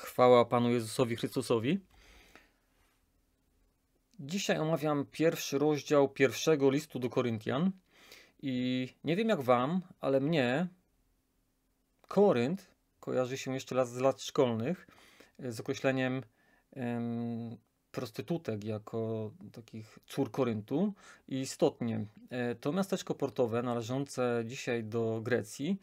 Chwała Panu Jezusowi Chrystusowi. Dzisiaj omawiam pierwszy rozdział pierwszego listu do Koryntian. I nie wiem jak Wam, ale mnie Korynt kojarzy się jeszcze raz z lat szkolnych e, z określeniem em, prostytutek jako takich cór Koryntu. I istotnie, e, to miasteczko portowe należące dzisiaj do Grecji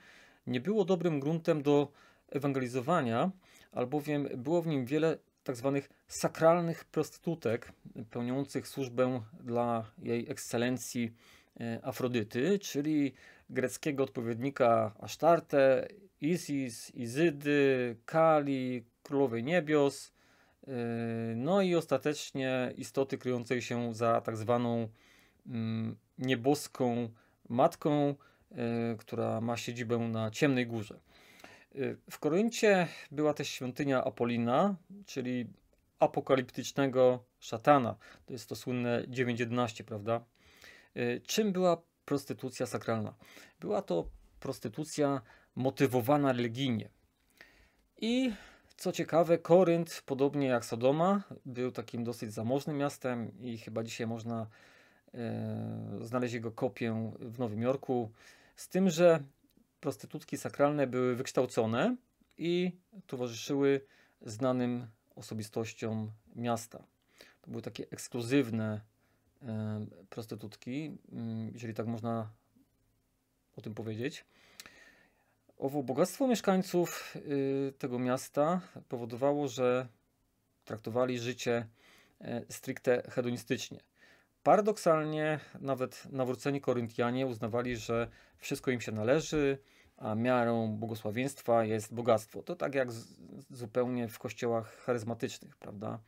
nie było dobrym gruntem do ewangelizowania, albowiem było w nim wiele tak zwanych sakralnych prostytutek pełniących służbę dla jej ekscelencji e, Afrodyty, czyli greckiego odpowiednika Asztarte, Isis, Izydy, Kali, Królowej Niebios, e, no i ostatecznie istoty kryjącej się za tak zwaną mm, nieboską matką, e, która ma siedzibę na Ciemnej Górze. Y, w Koryncie była też świątynia Apolina, czyli apokaliptycznego szatana. To jest to słynne 9.11, prawda? Y, czym była prostytucja sakralna? Była to prostytucja motywowana religijnie. I co ciekawe, Korynt, podobnie jak Sodoma, był takim dosyć zamożnym miastem i chyba dzisiaj można e, znaleźć jego kopię w Nowym Jorku. Z tym, że prostytutki sakralne były wykształcone i towarzyszyły znanym osobistościom miasta. To były takie ekskluzywne prostytutki, mm, jeżeli tak można o tym powiedzieć. Owo bogactwo mieszkańców y, tego miasta powodowało, że traktowali życie e, stricte hedonistycznie. Paradoksalnie nawet nawróceni Koryntianie uznawali, że wszystko im się należy, a miarą błogosławieństwa jest bogactwo. To tak jak z, zupełnie w kościołach charyzmatycznych, prawda?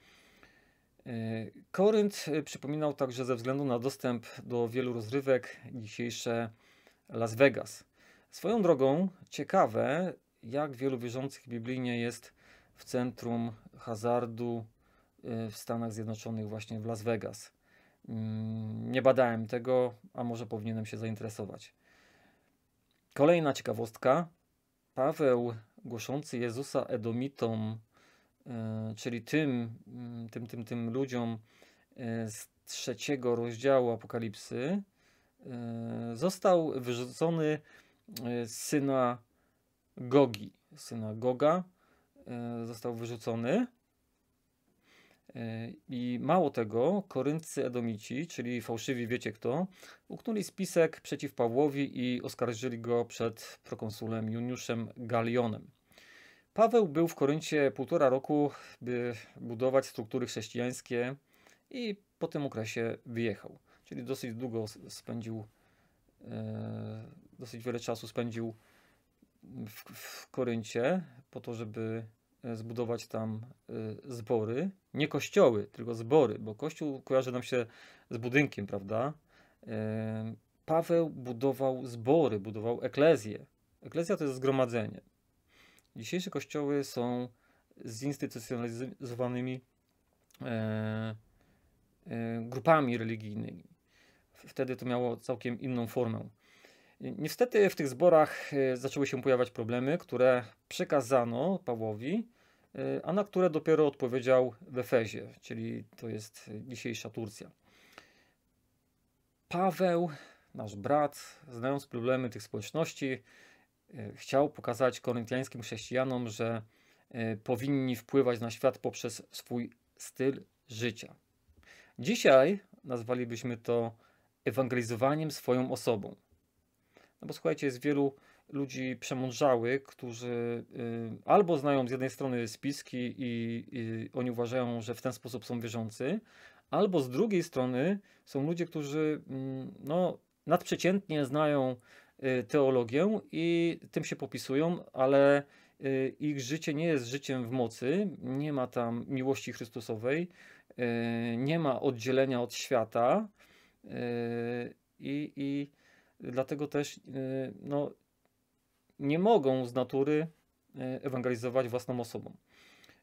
Y, Korynt y, przypominał także ze względu na dostęp do wielu rozrywek dzisiejsze Las Vegas. Swoją drogą ciekawe, jak wielu wierzących biblijnie jest w centrum hazardu y, w Stanach Zjednoczonych, właśnie w Las Vegas. Mm, nie badałem tego, a może powinienem się zainteresować. Kolejna ciekawostka. Paweł głoszący Jezusa Edomitom, e, czyli tym, mm, tym, tym, tym ludziom e, z trzeciego rozdziału Apokalipsy, e, został wyrzucony z synagogi. Synagoga został wyrzucony E, I mało tego, koryncy Edomici, czyli fałszywi wiecie kto, uknuli spisek przeciw Pawłowi i oskarżyli go przed prokonsulem Juniuszem Galionem. Paweł był w Koryncie półtora roku, by budować struktury chrześcijańskie i po tym okresie wyjechał. Czyli dosyć długo spędził, e, dosyć wiele czasu spędził w, w Koryncie po to, żeby E, zbudować tam e, zbory. Nie kościoły, tylko zbory, bo kościół kojarzy nam się z budynkiem, prawda? E, Paweł budował zbory, budował eklezję. Eklezja to jest zgromadzenie. Dzisiejsze kościoły są zinstytucjonalizowanymi grupami religijnymi. Wtedy to miało całkiem inną formę. Niestety w tych zborach zaczęły się pojawiać problemy, które przekazano Pawłowi a na które dopiero odpowiedział w Efezie, czyli to jest dzisiejsza Turcja. Paweł, nasz brat, znając problemy tych społeczności, e, chciał pokazać koryntiańskim chrześcijanom, że e, powinni wpływać na świat poprzez swój styl życia. Dzisiaj nazwalibyśmy to ewangelizowaniem swoją osobą. No bo słuchajcie, jest wielu ludzi przemądrzałych, którzy y, albo znają z jednej strony spiski i, i oni uważają, że w ten sposób są wierzący, albo z drugiej strony są ludzie, którzy mm, no, nadprzeciętnie znają y, teologię i tym się popisują, ale y, ich życie nie jest życiem w mocy, nie ma tam miłości Chrystusowej, nie ma oddzielenia od świata i, i dlatego też no, nie mogą z natury e, ewangelizować własną osobą.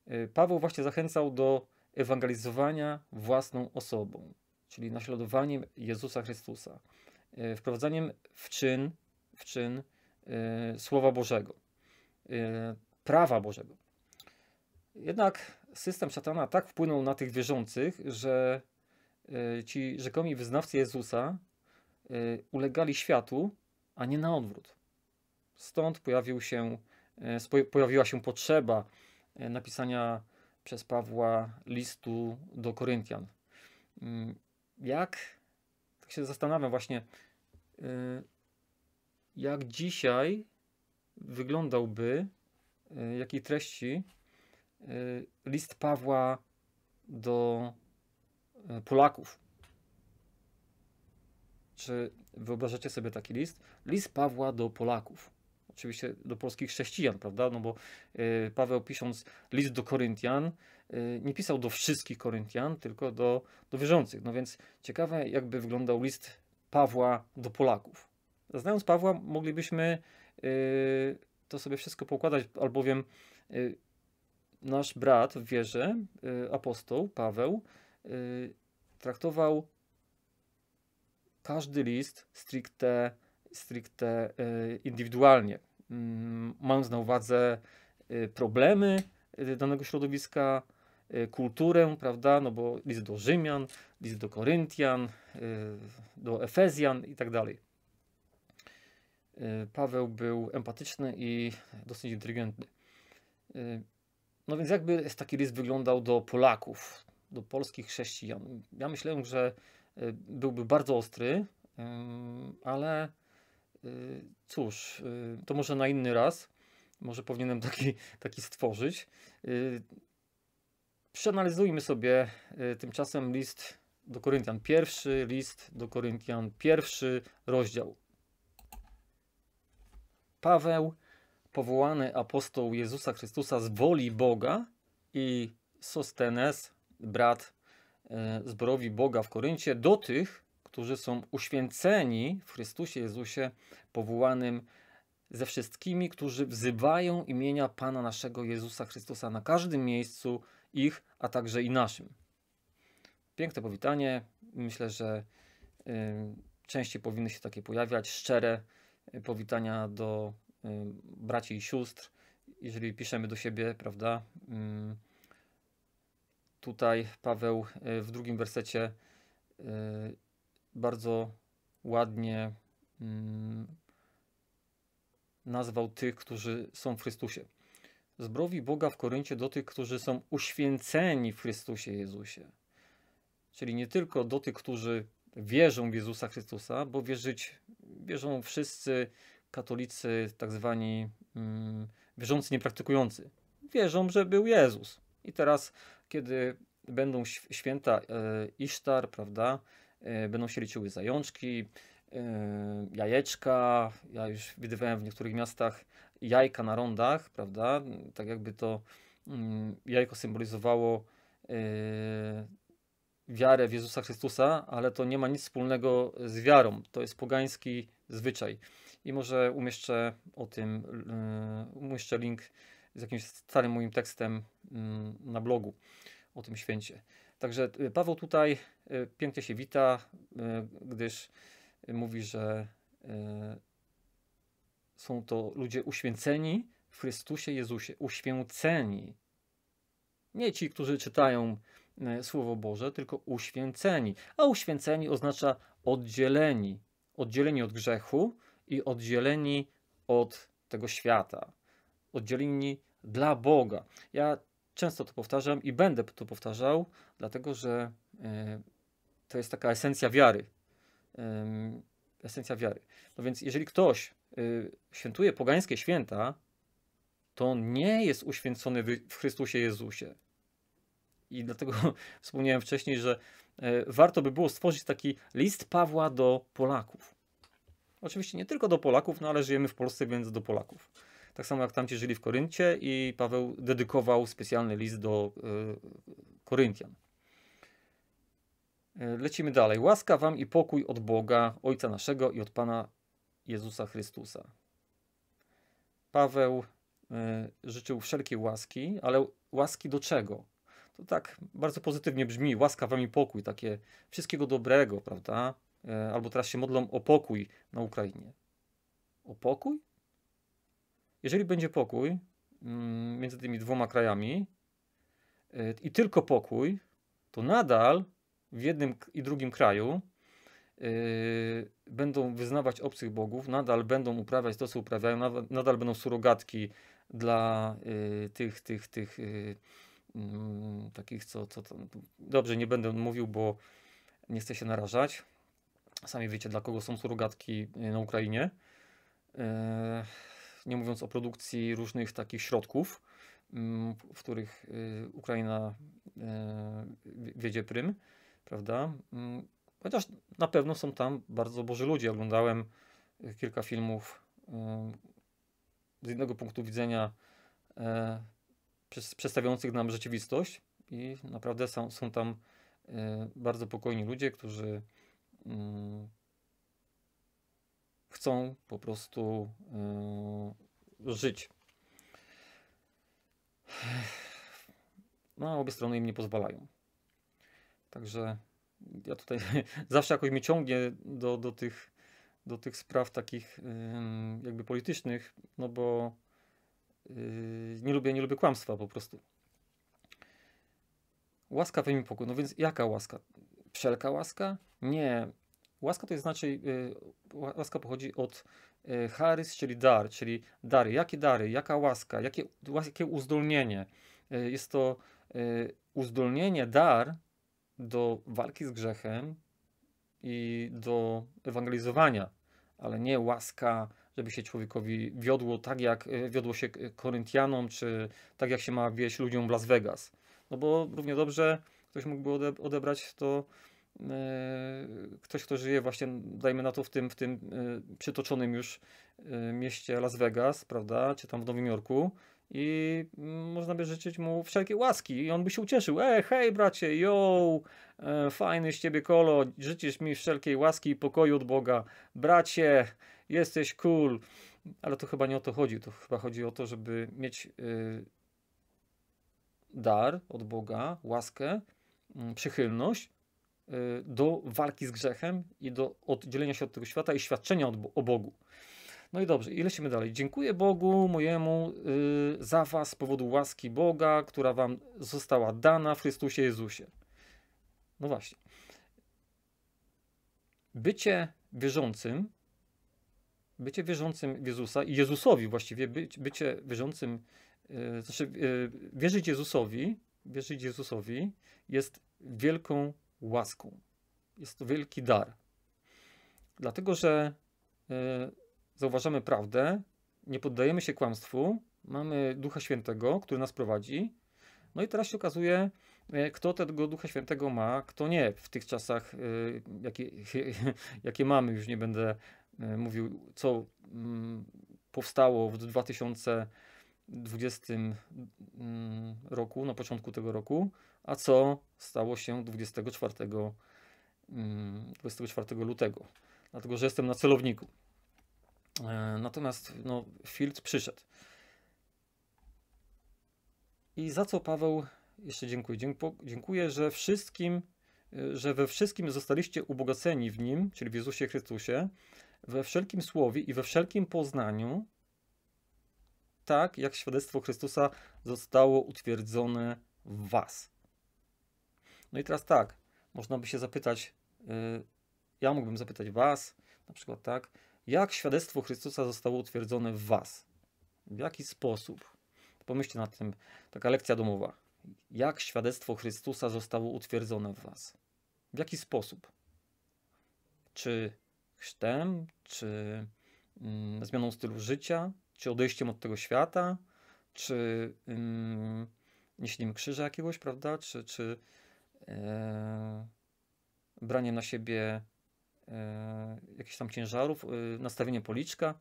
E, Paweł właśnie zachęcał do ewangelizowania własną osobą, czyli naśladowaniem Jezusa Chrystusa, e, wprowadzaniem w czyn, w czyn Słowa Bożego, prawa Bożego. Jednak system szatana tak wpłynął na tych wierzących, że ci rzekomi wyznawcy Jezusa ulegali światu, a nie na odwrót. Stąd pojawił się, e, pojawiła się potrzeba e, napisania przez Pawła listu do Koryntian. Mm, jak, tak się zastanawiam właśnie, e, jak dzisiaj wyglądałby, jakiej treści list Pawła do Polaków. Czy wyobrażacie sobie taki list? List Pawła do Polaków oczywiście do polskich chrześcijan, prawda? No bo y, Paweł pisząc list do Koryntian, y, nie pisał do wszystkich Koryntian, tylko do, do wierzących. No więc ciekawe, jakby wyglądał list Pawła do Polaków. Znając Pawła, moglibyśmy y, to sobie wszystko poukładać, albowiem nasz brat w wierze, apostoł Paweł, traktował każdy list stricte stricte y, indywidualnie. Mm, Mając na uwadze y, problemy y, danego środowiska, kulturę, prawda, no bo list do Rzymian, list do Koryntian, do Efezjan i tak dalej. Paweł był empatyczny i dosyć inteligentny. No więc jakby taki list wyglądał do Polaków, do polskich chrześcijan? Ja myślałem, że byłby bardzo ostry, ale Y, cóż, y, to może na inny raz. Może powinienem taki, taki stworzyć. Y, przeanalizujmy sobie tymczasem list do Koryntian. Pierwszy list do Koryntian, pierwszy rozdział. Paweł, powołany apostoł Jezusa Chrystusa z woli Boga i Sostenes, brat zborowi Boga w Koryncie, do tych, którzy są uświęceni w Chrystusie Jezusie, powołanym ze wszystkimi, którzy wzywają imienia Pana naszego Jezusa Chrystusa na każdym miejscu ich, a także i naszym. Piękne powitanie. Myślę, że y, częściej powinny się takie pojawiać, szczere y, powitania do y, braci i sióstr, jeżeli piszemy do siebie, prawda? Y, tutaj Paweł y, w drugim wersecie y, bardzo ładnie mm, nazwał tych, którzy są w Chrystusie. Zbrowi Boga w Koryncie do tych, którzy są uświęceni w Chrystusie Jezusie. Czyli nie tylko do tych, którzy wierzą w Jezusa Chrystusa, bo wierzyć wierzą wszyscy katolicy, tak zwani mm, wierzący niepraktykujący. Wierzą, że był Jezus. I teraz, kiedy będą święta e, Isztar, prawda, E, będą się liczyły zajączki, e, jajeczka. Ja już widywałem w niektórych miastach jajka na rondach, prawda? Tak jakby to mm, jajko symbolizowało e, wiarę w Jezusa Chrystusa, ale to nie ma nic wspólnego z wiarą. To jest pogański zwyczaj. I może umieszczę o tym, umieszczę link z jakimś starym moim tekstem mm, na blogu o tym święcie. Także y, Paweł tutaj y, pięknie się wita, y, gdyż mówi, że są to ludzie uświęceni w Chrystusie Jezusie, uświęceni. Nie ci, którzy czytają Słowo Boże, tylko uświęceni. A uświęceni oznacza oddzieleni. Oddzieleni od grzechu i oddzieleni od tego świata. Oddzieleni dla Boga. Ja często to powtarzam i będę to powtarzał, dlatego że e, to jest taka esencja wiary. Esencja wiary. No więc, jeżeli ktoś e, świętuje pogańskie święta, to nie jest uświęcony w Chrystusie Jezusie. I dlatego wspomniałem wcześniej, że e, warto by było stworzyć taki list Pawła do Polaków. Oczywiście nie tylko do Polaków, no ale żyjemy w Polsce, więc do Polaków tak samo jak tamci żyli w Koryncie i Paweł dedykował specjalny list do e, Koryntian. E, lecimy dalej. Łaska wam i pokój od Boga, Ojca naszego i od Pana Jezusa Chrystusa. Paweł e, życzył wszelkiej łaski, ale łaski do czego? To tak bardzo pozytywnie brzmi, łaska wam i pokój, takie wszystkiego dobrego, prawda? Albo teraz się modlą o pokój na Ukrainie. O pokój? Jeżeli będzie pokój mm, między tymi dwoma krajami y, i tylko pokój, to nadal w jednym i drugim kraju y, będą wyznawać obcych bogów, nadal będą uprawiać to, co uprawiają, nadal będą surogatki dla y, tych, tych, tych mm, takich, co, co tam. Dobrze, nie będę mówił, bo nie chcę się narażać. Sami wiecie, dla kogo są surogatki na Ukrainie nie mówiąc o produkcji różnych takich środków, mm, w których y, Ukraina y, wiedzie prym, prawda? Mm, chociaż na pewno są tam bardzo boży ludzie. Oglądałem kilka filmów y, z jednego punktu widzenia przedstawiających nam rzeczywistość i naprawdę są, są tam bardzo pokojni ludzie, którzy mm, chcą po prostu yy, żyć. No, a obie strony im nie pozwalają. Także ja tutaj zawsze jakoś mnie ciągnie do, do, tych, do tych spraw takich yy, jakby politycznych, no bo yy, nie, lubię, nie lubię kłamstwa po prostu. Łaska w imię pokój. No więc jaka łaska? Wszelka łaska? Nie, Łaska to jest znaczy, y, łaska pochodzi od y, charis, czyli dar, czyli dary. Jakie dary, jaka łaska, jakie, jakie uzdolnienie. Y, jest to uzdolnienie, dar do walki z grzechem i do ewangelizowania, ale nie łaska, żeby się człowiekowi wiodło tak, jak wiodło się Koryntianom, czy tak, jak się ma wieść ludziom w Las Vegas. No bo równie dobrze ktoś mógłby odebrać to E, ktoś, kto żyje właśnie, dajmy na to, w tym, w tym e, przytoczonym już e, mieście Las Vegas, prawda, czy tam w Nowym Jorku i mm, można by życzyć mu wszelkie łaski i on by się ucieszył. E, hej bracie, yo, fajny z ciebie kolo, życzysz mi wszelkiej łaski i pokoju od Boga. Bracie, jesteś cool. Ale to chyba nie o to chodzi, to chyba chodzi o to, żeby mieć dar od Boga, łaskę, mm, przychylność, Y, do walki z grzechem i do oddzielenia się od tego świata i świadczenia o Bogu. No i dobrze, i lecimy dalej. Dziękuję Bogu mojemu y, za was z powodu łaski Boga, która wam została dana w Chrystusie Jezusie. No właśnie. Bycie wierzącym, bycie wierzącym w Jezusa i Jezusowi właściwie, być, bycie wierzącym, y, znaczy y, wierzyć Jezusowi, wierzyć Jezusowi jest wielką łaską. Jest to wielki dar. Dlatego, że e, zauważamy prawdę, nie poddajemy się kłamstwu, mamy Ducha Świętego, który nas prowadzi. No i teraz się okazuje, e, kto tego Ducha Świętego ma, kto nie w tych czasach, e, jakie, jakie mamy. Już nie będę mówił, co mm, powstało w 2000 20 mm, roku, na początku tego roku, a co stało się 24, 24 mm, lutego, dlatego że jestem na celowniku. E, natomiast no, Field przyszedł. I za co Paweł jeszcze dziękuję. Dziękuję, że wszystkim, e, że we wszystkim zostaliście ubogaceni w Nim, czyli w Jezusie Chrystusie, we wszelkim słowie i we wszelkim poznaniu, tak jak świadectwo Chrystusa zostało utwierdzone w Was. No i teraz tak, można by się zapytać, y, ja mógłbym zapytać Was, na przykład tak, jak świadectwo Chrystusa zostało utwierdzone w Was? W jaki sposób? Pomyślcie nad tym, taka lekcja domowa. Jak świadectwo Chrystusa zostało utwierdzone w Was? W jaki sposób? Czy chrztem, czy mm, zmianą stylu życia, czy odejściem od tego świata, czy um, niesieniem krzyża jakiegoś, prawda, czy, czy e, braniem na siebie e, jakichś tam ciężarów, e, policzka.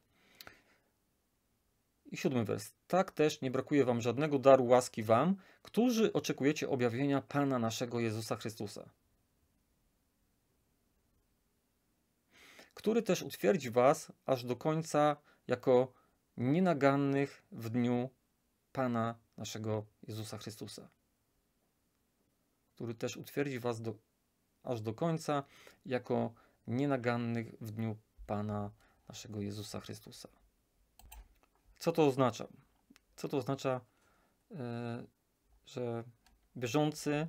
I siódmy wers. Tak też nie brakuje wam żadnego daru łaski wam, którzy oczekujecie objawienia Pana naszego Jezusa Chrystusa. Który też utwierdzi was aż do końca jako nienagannych w dniu Pana naszego Jezusa Chrystusa, który też utwierdzi Was do, aż do końca jako nienagannych w dniu Pana naszego Jezusa Chrystusa. Co to oznacza? Co to oznacza, yy, że bieżący,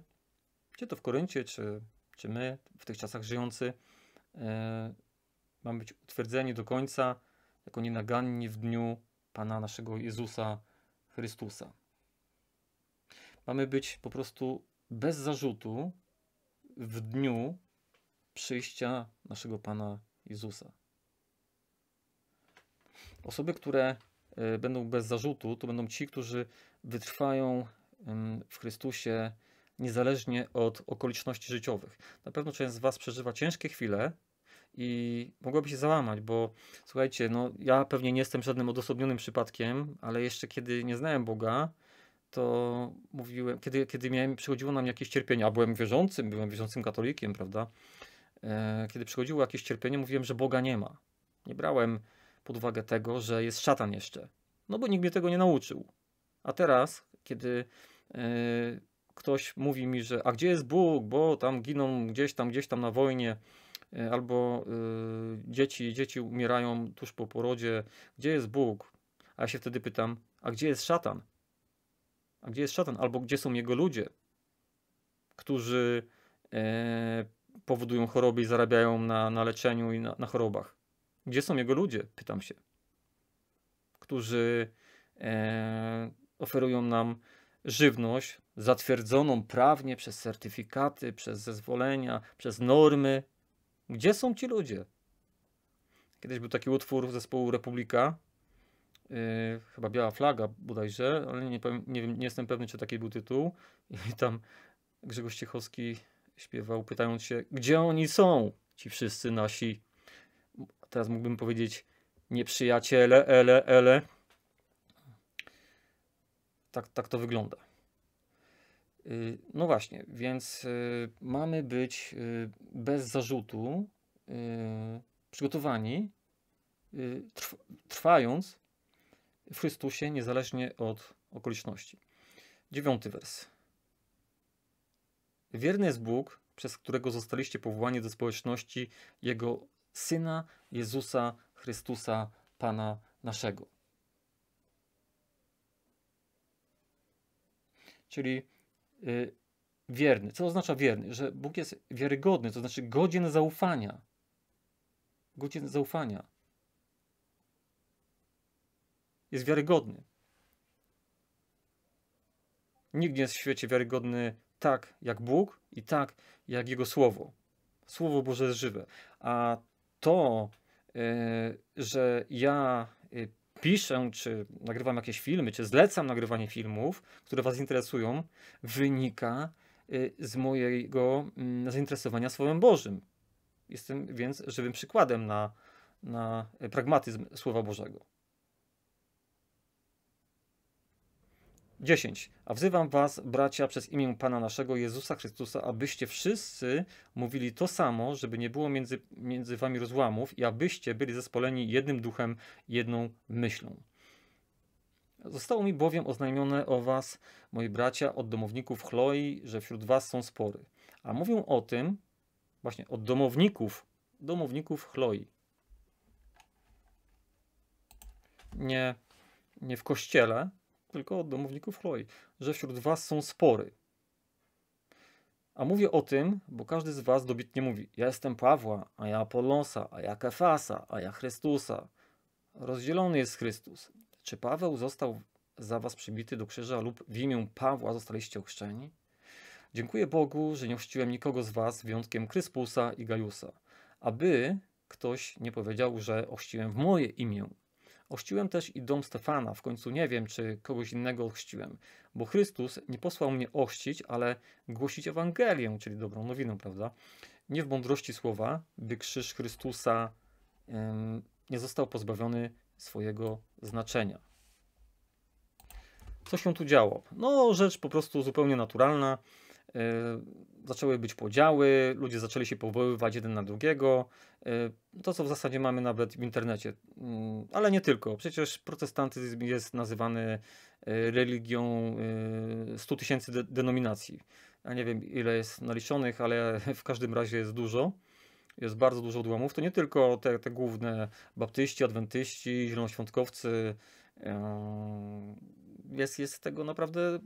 czy to w Koryncie, czy, czy my, w tych czasach żyjący, yy, mamy być utwierdzeni do końca jako nienaganni w dniu Pana naszego Jezusa Chrystusa. Mamy być po prostu bez zarzutu w dniu przyjścia naszego Pana Jezusa. Osoby, które e, będą bez zarzutu, to będą ci, którzy wytrwają w Chrystusie niezależnie od okoliczności życiowych. Na pewno część z Was przeżywa ciężkie chwile, i mogłoby się załamać, bo słuchajcie, no ja pewnie nie jestem żadnym odosobnionym przypadkiem, ale jeszcze kiedy nie znałem Boga, to mówiłem, kiedy, kiedy miałem, przychodziło nam jakieś cierpienie, a byłem wierzącym, byłem wierzącym katolikiem, prawda? E, kiedy przychodziło jakieś cierpienie, mówiłem, że Boga nie ma. Nie brałem pod uwagę tego, że jest szatan jeszcze, no bo nikt mnie tego nie nauczył. A teraz, kiedy e, ktoś mówi mi, że a gdzie jest Bóg, bo tam giną gdzieś tam, gdzieś tam na wojnie, E, albo y, dzieci, dzieci umierają tuż po porodzie, gdzie jest Bóg? A ja się wtedy pytam, a gdzie jest szatan? A gdzie jest szatan? Albo gdzie są jego ludzie, którzy e, powodują choroby i zarabiają na, na leczeniu i na, na chorobach? Gdzie są jego ludzie? Pytam się. Którzy e, oferują nam żywność zatwierdzoną prawnie przez certyfikaty, przez zezwolenia, przez normy, gdzie są ci ludzie? Kiedyś był taki utwór zespołu Republika, yy, chyba Biała Flaga bodajże, ale nie, powiem, nie, wiem, nie jestem pewny, czy taki był tytuł. I tam Grzegorz Ciechowski śpiewał, pytając się, gdzie oni są, ci wszyscy nasi, teraz mógłbym powiedzieć, nieprzyjaciele, ele, ele. Tak, tak to wygląda. Y, no właśnie, więc y, mamy być y, bez zarzutu przygotowani, trwając w Chrystusie niezależnie od okoliczności. Dziewiąty wers. Wierny jest Bóg, przez którego zostaliście powołani do społeczności Jego Syna Jezusa Chrystusa, Pana naszego. Czyli Y, wierny. Co oznacza wierny? Że Bóg jest wiarygodny, to znaczy godzien zaufania. Godzien zaufania. Jest wiarygodny. Nikt nie jest w świecie wiarygodny tak jak Bóg i tak jak Jego Słowo. Słowo Boże jest żywe. A to, y, że ja y, piszę, czy nagrywam jakieś filmy, czy zlecam nagrywanie filmów, które Was interesują, wynika y, z mojego mm, zainteresowania Słowem Bożym. Jestem więc żywym przykładem na, na pragmatyzm Słowa Bożego. 10. A wzywam was, bracia, przez imię Pana naszego Jezusa Chrystusa, abyście wszyscy mówili to samo, żeby nie było między, między wami rozłamów i abyście byli zespoleni jednym duchem, jedną myślą. Zostało mi bowiem oznajmione o was, moi bracia, od domowników Chloi, że wśród was są spory. A mówią o tym właśnie od domowników, domowników Chloi. Nie, nie w kościele, tylko od domowników Roy, że wśród was są spory. A mówię o tym, bo każdy z was dobitnie mówi: Ja jestem Pawła, a ja Apollosa, a ja Kefasa, a ja Chrystusa. Rozdzielony jest Chrystus. Czy Paweł został za was przybity do krzyża lub w imię Pawła zostaliście ochrzczeni? Dziękuję Bogu, że nie ochrzciłem nikogo z was wyjątkiem Kryspusa i Gajusa, aby ktoś nie powiedział, że ochrzciłem w moje imię. Ochrzciłem też i dom Stefana, w końcu nie wiem, czy kogoś innego ochrzciłem, bo Chrystus nie posłał mnie ochrzcić, ale głosić Ewangelię, czyli dobrą nowinę, prawda? Nie w mądrości słowa, by krzyż Chrystusa ym, nie został pozbawiony swojego znaczenia. Co się tu działo? No, rzecz po prostu zupełnie naturalna. E, zaczęły być podziały, ludzie zaczęli się powoływać jeden na drugiego. E, to, co w zasadzie mamy nawet w internecie, mm, ale nie tylko. Przecież protestantyzm jest nazywany e, religią 100 tysięcy denominacji. Ja nie wiem, ile jest naliczonych, ale w każdym razie jest dużo. Jest bardzo dużo odłamów. To nie tylko te, te główne baptyści, adwentyści, zielonoświątkowcy. Jest, jest tego naprawdę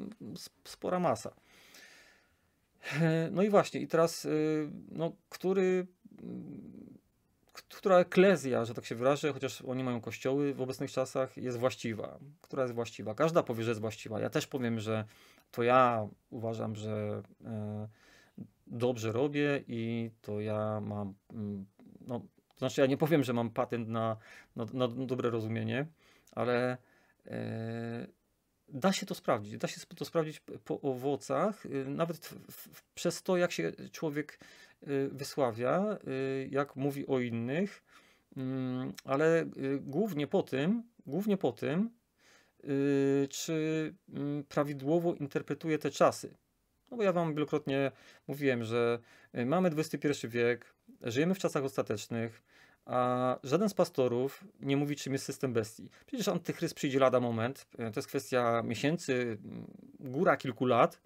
spora masa. No i właśnie, i teraz, y, no, który, y, która eklezja, że tak się wyrażę, chociaż oni mają kościoły w obecnych czasach, jest właściwa? Która jest właściwa? Każda powie, że jest właściwa. Ja też powiem, że to ja uważam, że y, dobrze robię i to ja mam, mm, no, to znaczy ja nie powiem, że mam patent na, na, na dobre rozumienie, ale Da się to sprawdzić. Da się to sprawdzić po owocach, y, nawet w, przez to, jak się człowiek y, wysławia, y, jak mówi o innych, mm, ale głównie po tym, głównie po tym, czy mm, prawidłowo interpretuje te czasy. No bo ja Wam wielokrotnie mówiłem, że mamy XXI wiek, żyjemy w czasach ostatecznych, a żaden z pastorów nie mówi, czym jest system bestii. Przecież antychryst przyjdzie lada moment, e, to jest kwestia miesięcy, góra kilku lat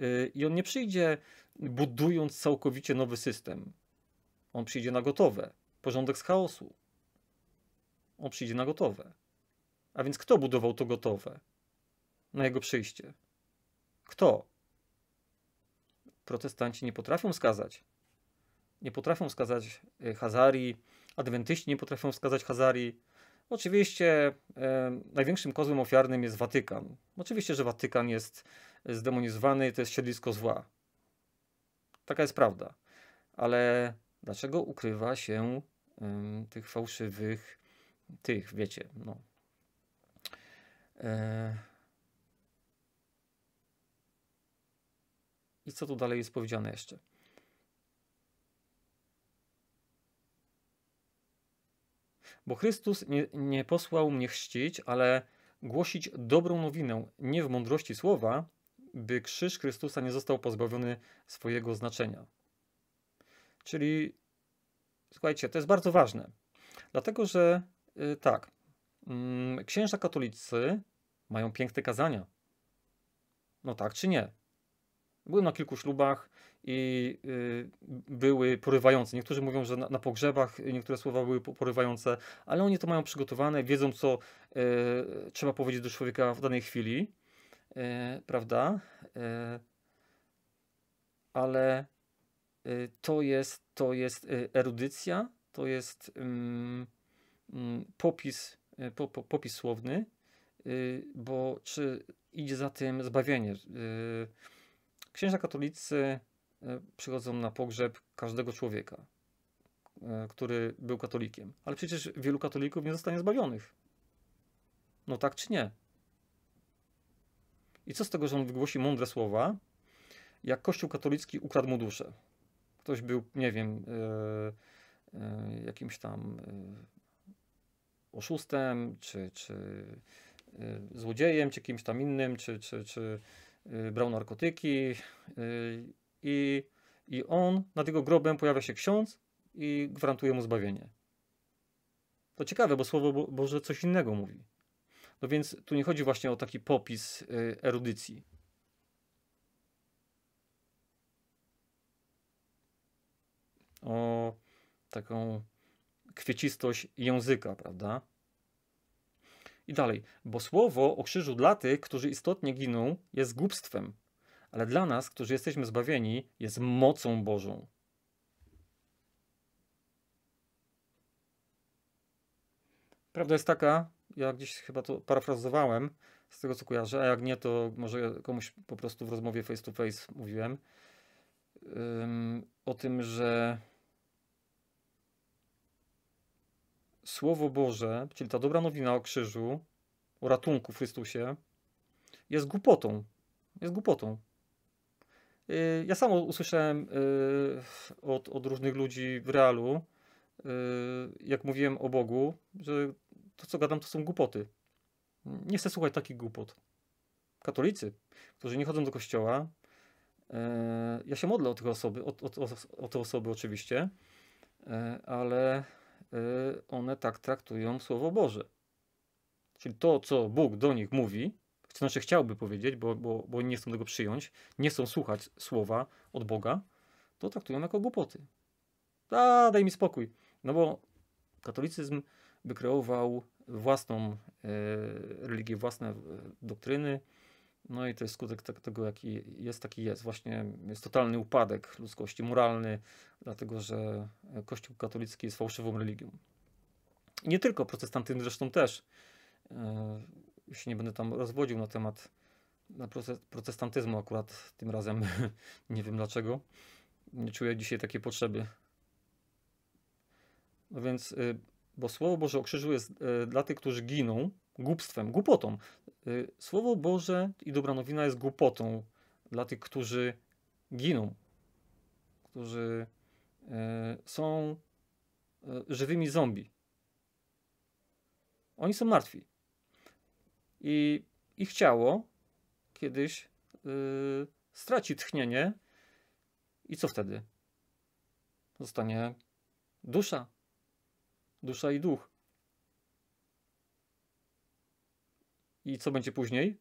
e, i on nie przyjdzie budując całkowicie nowy system. On przyjdzie na gotowe. Porządek z chaosu. On przyjdzie na gotowe. A więc kto budował to gotowe na jego przyjście? Kto? Protestanci nie potrafią skazać. Nie potrafią skazać e, Hazarii, Adwentyści nie potrafią wskazać Hazarii. Oczywiście e, największym kozłem ofiarnym jest Watykan. Oczywiście, że Watykan jest zdemonizowany to jest siedlisko zła. Taka jest prawda. Ale dlaczego ukrywa się e, tych fałszywych, tych, wiecie, no. E... I co tu dalej jest powiedziane jeszcze? Bo Chrystus nie, nie posłał mnie chrzcić, ale głosić dobrą nowinę, nie w mądrości słowa, by krzyż Chrystusa nie został pozbawiony swojego znaczenia. Czyli, słuchajcie, to jest bardzo ważne, dlatego że yy, tak, yy, księża katolicy mają piękne kazania. No tak czy nie? Byłem na kilku ślubach, i y, były porywające. Niektórzy mówią, że na, pogrzebach niektóre słowa były porywające, ale oni to mają przygotowane, wiedzą, co y, trzeba powiedzieć do człowieka w danej chwili, y, prawda? ale to jest, to jest erudycja, to jest mm, mm, popis, popis słowny, bo czy idzie za tym zbawienie? Księża katolicy E, przychodzą na pogrzeb każdego człowieka, e, który był katolikiem. Ale przecież wielu katolików nie zostanie zbawionych. No tak czy nie? I co z tego, że on wygłosi mądre słowa, jak Kościół katolicki ukradł mu duszę? Ktoś był, nie wiem, e, jakimś tam oszustem, czy, czy złodziejem, czy kimś tam innym, czy, czy, czy brał narkotyki i, i on, nad jego grobem pojawia się ksiądz i gwarantuje mu zbawienie. To ciekawe, bo Słowo Boże coś innego mówi. No więc tu nie chodzi właśnie o taki popis y, erudycji. O taką kwiecistość języka, prawda? I dalej, bo słowo o krzyżu dla tych, którzy istotnie giną, jest głupstwem, ale dla nas, którzy jesteśmy zbawieni, jest mocą Bożą. Prawda jest taka, ja gdzieś chyba to parafrazowałem z tego co kojarzę, a jak nie, to może komuś po prostu w rozmowie face to face mówiłem um, o tym, że Słowo Boże, czyli ta dobra nowina o krzyżu, o ratunku w Chrystusie, jest głupotą. Jest głupotą. Y, ja sam usłyszałem y, od, od różnych ludzi w realu, y, jak mówiłem o Bogu, że to, co gadam, to są głupoty. Nie chcę słuchać takich głupot. Katolicy, którzy nie chodzą do kościoła, ja się modlę o te osoby, o, o, o te osoby oczywiście, ale one tak traktują Słowo Boże. Czyli to, co Bóg do nich mówi, to znaczy chciałby powiedzieć, bo, bo, bo nie chcą tego przyjąć, nie chcą słuchać słowa od Boga, to traktują jako głupoty. A, daj mi spokój. No bo katolicyzm kreował własną e, religię, własne e, doktryny, no i to jest skutek tak, tego, jaki jest, taki jest. Właśnie jest totalny upadek ludzkości, moralny, dlatego że Kościół katolicki jest fałszywą religią. nie tylko, protestantyzm zresztą też. E, już się nie będę tam rozwodził na temat na proces, protestantyzmu akurat tym razem. nie wiem dlaczego. Nie czuję dzisiaj takiej potrzeby. No więc, y, bo Słowo Boże o krzyżu jest y, dla tych, którzy giną głupstwem, głupotą. Y, Słowo Boże i dobra nowina jest głupotą dla tych, którzy giną, którzy są żywymi zombie. Oni są martwi. I ich kiedyś yy, straci tchnienie. I co wtedy? Zostanie dusza. Dusza i duch. I co będzie później?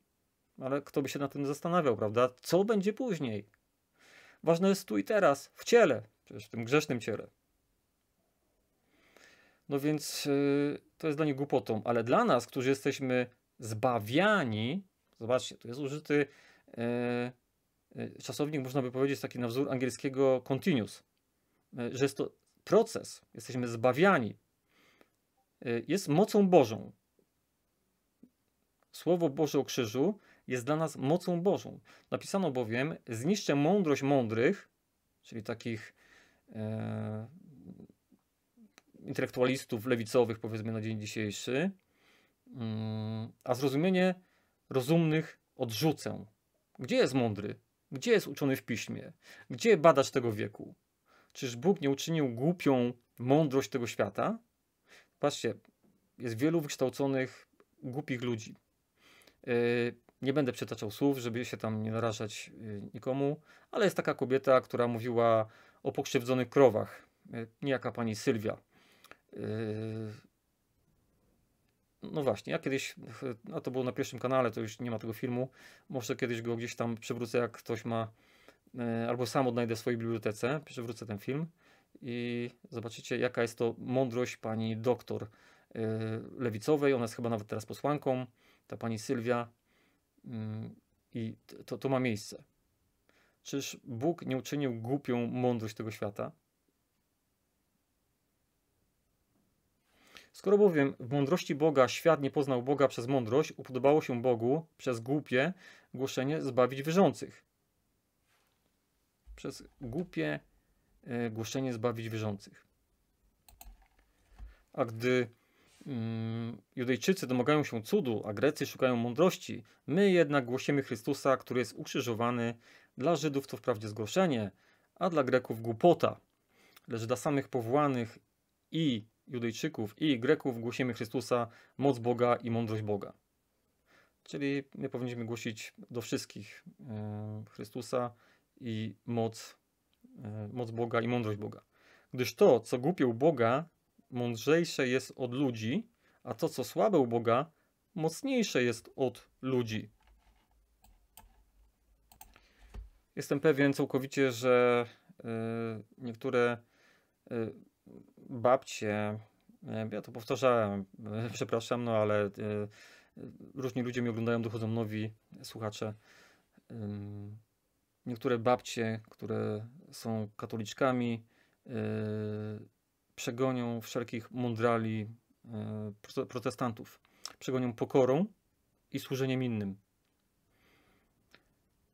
Ale kto by się na tym zastanawiał, prawda? Co będzie później? Ważne jest tu i teraz, w ciele, przecież w tym grzesznym ciele. No więc yy, to jest dla nich głupotą, ale dla nas, którzy jesteśmy zbawiani, zobaczcie, tu jest użyty e, e, czasownik, można by powiedzieć, taki na wzór angielskiego continuous, e, że jest to proces, jesteśmy zbawiani, e, jest mocą Bożą. Słowo Boże o krzyżu jest dla nas mocą Bożą. Napisano bowiem: Zniszczę mądrość mądrych, czyli takich e, intelektualistów lewicowych, powiedzmy na dzień dzisiejszy, Mm, a zrozumienie rozumnych odrzucę. Gdzie jest mądry? Gdzie jest uczony w piśmie? Gdzie badacz tego wieku? Czyż Bóg nie uczynił głupią mądrość tego świata? Patrzcie, jest wielu wykształconych, głupich ludzi. Y, nie będę przytaczał słów, żeby się tam nie narażać y, nikomu, ale jest taka kobieta, która mówiła o pokrzywdzonych krowach. Y, niejaka pani Sylwia no właśnie, ja kiedyś, a to było na pierwszym kanale, to już nie ma tego filmu, może kiedyś go gdzieś tam przywrócę, jak ktoś ma, e, albo sam odnajdę w swojej bibliotece, przywrócę ten film i zobaczycie, jaka jest to mądrość pani doktor e, lewicowej, ona jest chyba nawet teraz posłanką, ta pani Sylwia mm, i to, to ma miejsce. Czyż Bóg nie uczynił głupią mądrość tego świata? Skoro bowiem w mądrości Boga świat nie poznał Boga przez mądrość, upodobało się Bogu przez głupie głoszenie zbawić wierzących. Przez głupie e, głoszenie zbawić wierzących. A gdy mm, Judejczycy domagają się cudu, a Grecy szukają mądrości, my jednak głosimy Chrystusa, który jest ukrzyżowany. Dla Żydów to wprawdzie zgłoszenie, a dla Greków głupota. Lecz dla samych powołanych i Judejczyków i Greków głosimy Chrystusa, moc Boga i mądrość Boga. Czyli my powinniśmy głosić do wszystkich e, Chrystusa i moc, e, moc Boga i mądrość Boga. Gdyż to, co głupie u Boga, mądrzejsze jest od ludzi, a to, co słabe u Boga, mocniejsze jest od ludzi. Jestem pewien całkowicie, że e, niektóre babcie, e, ja to powtarzałem, e, przepraszam, no ale e, różni ludzie mnie oglądają, dochodzą nowi słuchacze. Niektóre babcie, które są katoliczkami, przegonią wszelkich mądrali protestantów. Przegonią pokorą i służeniem innym.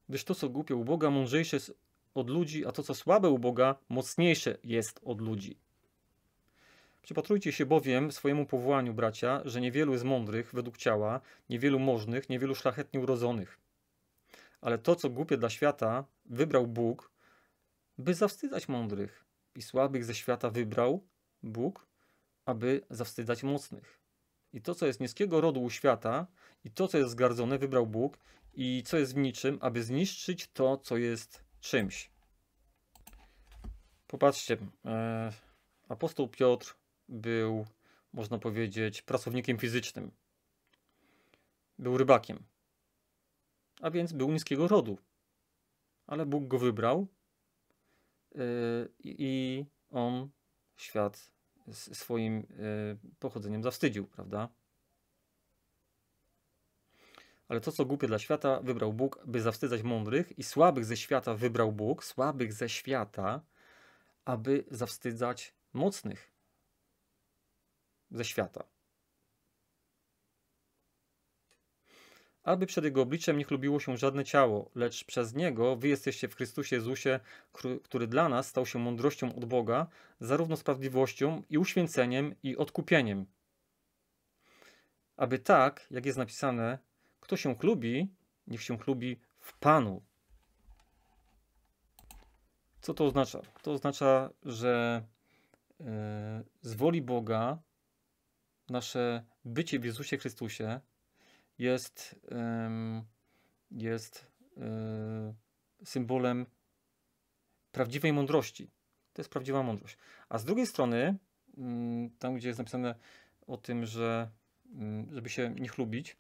Gdyż to, co głupie u Boga, mądrzejsze jest od ludzi, a to, co słabe u Boga, mocniejsze jest od ludzi. Przypatrujcie się bowiem swojemu powołaniu, bracia, że niewielu jest mądrych według ciała, niewielu możnych, niewielu szlachetnie urodzonych. Ale to, co głupie dla świata, wybrał Bóg, by zawstydzać mądrych. I słabych ze świata wybrał Bóg, aby zawstydzać mocnych. I to, co jest niskiego rodu u świata, i to, co jest zgardzone, wybrał Bóg, i co jest w niczym, aby zniszczyć to, co jest czymś. Popatrzcie, e, apostoł Piotr był, można powiedzieć, pracownikiem fizycznym. Był rybakiem, a więc był niskiego rodu. Ale Bóg go wybrał yy, i on świat swoim yy, pochodzeniem zawstydził, prawda? Ale to, co głupie dla świata, wybrał Bóg, by zawstydzać mądrych, i słabych ze świata wybrał Bóg, słabych ze świata, aby zawstydzać mocnych ze świata. Aby przed Jego obliczem nie chlubiło się żadne ciało, lecz przez Niego wy jesteście w Chrystusie Jezusie, który dla nas stał się mądrością od Boga, zarówno sprawiedliwością i uświęceniem i odkupieniem. Aby tak, jak jest napisane, kto się chlubi, niech się chlubi w Panu. Co to oznacza? To oznacza, że e, z woli Boga nasze bycie w Jezusie Chrystusie jest, jest e, symbolem prawdziwej mądrości. To jest prawdziwa mądrość. A z drugiej strony, mm, tam gdzie jest napisane o tym, że mm, żeby się nie chlubić,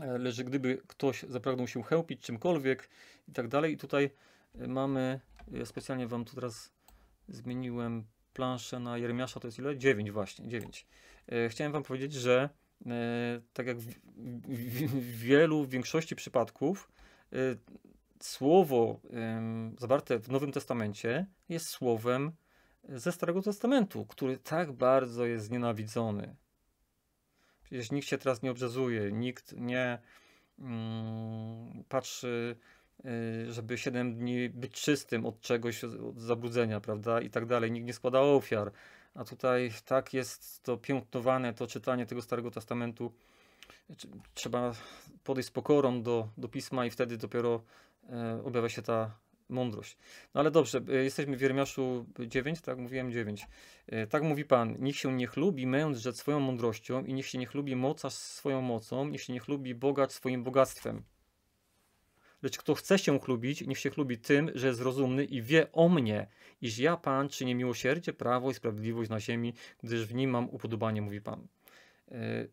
e, leży gdyby ktoś zapragnął się chełpić czymkolwiek i tak dalej, i tutaj e, mamy, ja specjalnie Wam tu teraz zmieniłem planszę na Jeremiasza to jest ile? 9 właśnie, 9. E, chciałem wam powiedzieć, że e, tak jak w, w, w wielu, w większości przypadków e, słowo zawarte w Nowym Testamencie jest słowem ze Starego Testamentu, który tak bardzo jest znienawidzony. Przecież nikt się teraz nie obrzezuje, nikt nie mm, patrzy Y, żeby 7 dni być czystym od czegoś, od zabrudzenia, prawda, i tak dalej. Nikt nie składał ofiar. A tutaj tak jest to piętnowane, to czytanie tego Starego Testamentu. Trzeba podejść z pokorą do, do pisma i wtedy dopiero y, objawia się ta mądrość. No ale dobrze, y, jesteśmy w Jeremiaszu 9, tak mówiłem 9. Tak mówi Pan, niech się nie chlubi mędrzec swoją mądrością i niech się nie chlubi mocarz swoją mocą, niech się nie chlubi bogacz swoim bogactwem. Lecz kto chce się chlubić, niech się chlubi tym, że jest rozumny i wie o mnie, iż ja Pan czynię miłosierdzie, prawo i sprawiedliwość na ziemi, gdyż w nim mam upodobanie, mówi Pan. E,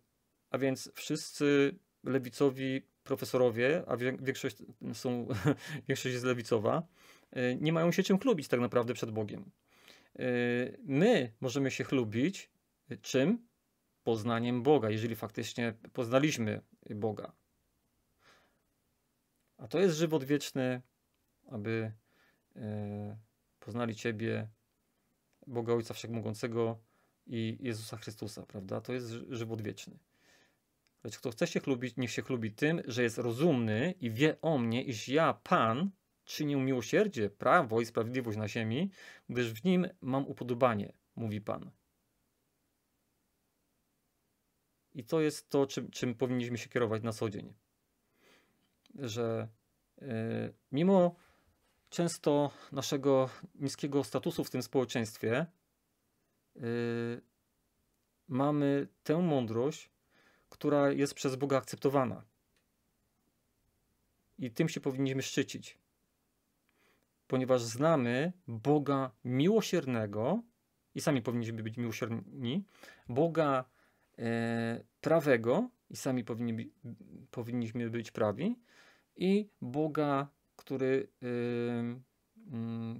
a więc wszyscy lewicowi profesorowie, a większość, są, większość jest lewicowa, e, nie mają się czym chlubić tak naprawdę przed Bogiem. E, my możemy się chlubić czym? Poznaniem Boga, jeżeli faktycznie poznaliśmy Boga. A to jest żywot wieczny, aby e, poznali Ciebie, Boga Ojca Wszechmogącego i Jezusa Chrystusa, prawda? To jest żywot wieczny. Lecz kto chce się chlubić, niech się chlubi tym, że jest rozumny i wie o mnie, iż ja, Pan, czynię miłosierdzie, prawo i sprawiedliwość na ziemi, gdyż w nim mam upodobanie, mówi Pan. I to jest to, czym, czym powinniśmy się kierować na co dzień że y, mimo często naszego niskiego statusu w tym społeczeństwie, y, mamy tę mądrość, która jest przez Boga akceptowana. I tym się powinniśmy szczycić, ponieważ znamy Boga miłosiernego i sami powinniśmy być miłosierni, Boga y, prawego i sami powinni, powinniśmy być prawi, i Boga, który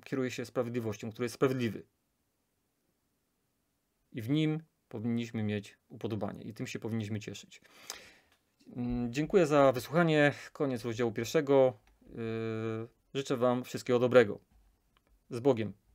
kieruje się sprawiedliwością, który jest sprawiedliwy. I w nim powinniśmy mieć upodobanie i tym się powinniśmy cieszyć. Dziękuję za wysłuchanie. Koniec rozdziału pierwszego. Yy, życzę Wam wszystkiego dobrego. Z Bogiem.